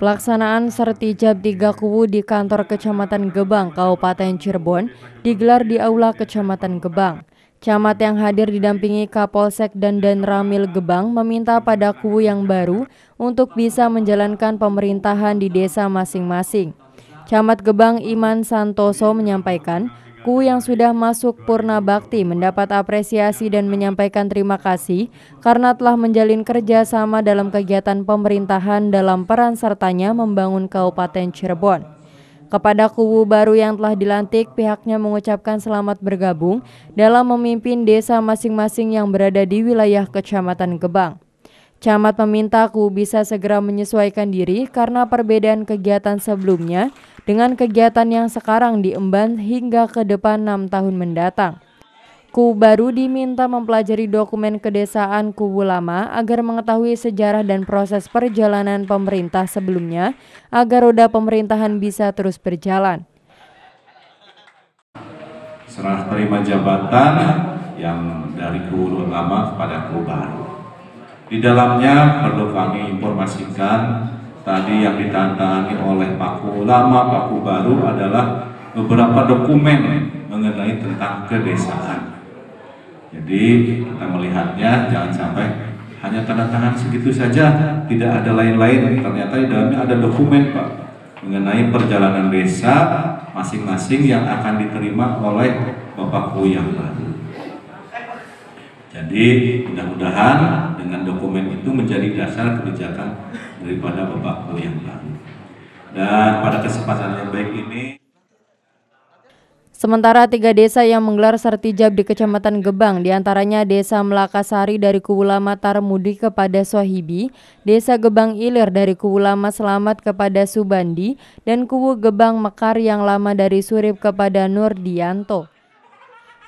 Pelaksanaan sertijab tiga kubu di kantor Kecamatan Gebang, Kabupaten Cirebon, digelar di Aula Kecamatan Gebang. Camat yang hadir didampingi Kapolsek dan Danramil Gebang meminta pada kubu yang baru untuk bisa menjalankan pemerintahan di desa masing-masing. Camat Gebang Iman Santoso menyampaikan, Ku yang sudah masuk purna bakti mendapat apresiasi dan menyampaikan terima kasih karena telah menjalin kerjasama dalam kegiatan pemerintahan dalam peran sertanya membangun Kabupaten Cirebon. Kepada kubu baru yang telah dilantik, pihaknya mengucapkan selamat bergabung dalam memimpin desa masing-masing yang berada di wilayah Kecamatan Gebang. Camat meminta KU bisa segera menyesuaikan diri karena perbedaan kegiatan sebelumnya dengan kegiatan yang sekarang diemban hingga ke depan 6 tahun mendatang. KU baru diminta mempelajari dokumen kedesaan kubu lama agar mengetahui sejarah dan proses perjalanan pemerintah sebelumnya agar roda pemerintahan bisa terus berjalan. Serah terima jabatan yang dari kubu lama kepada kubu baru di dalamnya perlu kami informasikan tadi yang ditantangani oleh paku lama, paku baru adalah beberapa dokumen mengenai tentang kedesaan. Jadi kita melihatnya jangan sampai hanya tanda tangan segitu saja, tidak ada lain-lain. Ternyata di dalamnya ada dokumen Pak mengenai perjalanan desa masing-masing yang akan diterima oleh Bapak Kuyang. Jadi mudah-mudahan dengan dokumen itu menjadi dasar kebijakan daripada Bapak yang baru. Dan pada kesempatan yang baik ini Sementara tiga desa yang menggelar sertijab di Kecamatan Gebang, diantaranya Desa Melakasari dari Kuulama Tarmudi kepada Swahibi, Desa Gebang Ilir dari Kuulama Selamat kepada Subandi, dan Kuwu Gebang Mekar yang lama dari Surip kepada Nur Dianto.